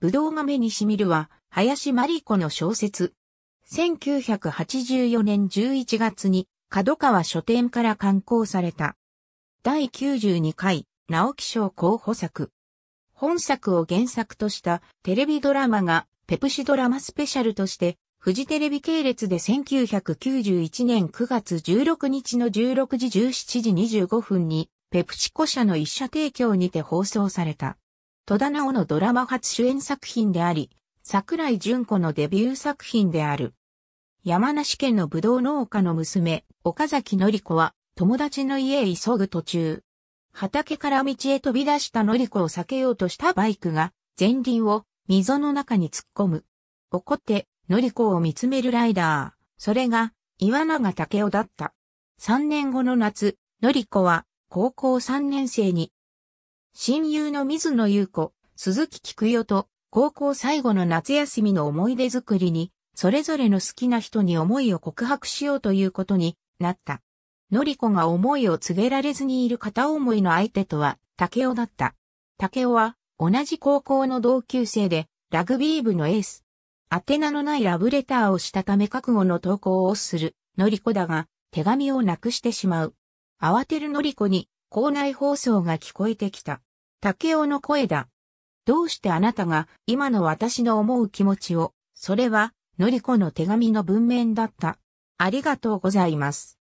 ぶどうが目にしみるは、林真理子の小説。1984年11月に、角川書店から刊行された。第92回、直木賞候補作。本作を原作としたテレビドラマが、ペプシドラマスペシャルとして、フジテレビ系列で1991年9月16日の16時17時25分に、ペプチコ社の一社提供にて放送された。戸田直のドラマ初主演作品であり、桜井淳子のデビュー作品である。山梨県のぶどう農家の娘、岡崎典子は、友達の家へ急ぐ途中、畑から道へ飛び出した典子を避けようとしたバイクが、前輪を溝の中に突っ込む。怒って、のり子を見つめるライダー。それが、岩永武雄だった。3年後の夏、典子は、高校3年生に親友の水野優子、鈴木菊代と高校最後の夏休みの思い出作りに、それぞれの好きな人に思いを告白しようということになった。のりこが思いを告げられずにいる片思いの相手とは、竹雄だった。竹雄は、同じ高校の同級生で、ラグビー部のエース。宛名のないラブレターをしたため覚悟の投稿をする、のりこだが、手紙をなくしてしまう。慌てるのりこに、校内放送が聞こえてきた。竹雄の声だ。どうしてあなたが今の私の思う気持ちを、それは、のりこの手紙の文面だった。ありがとうございます。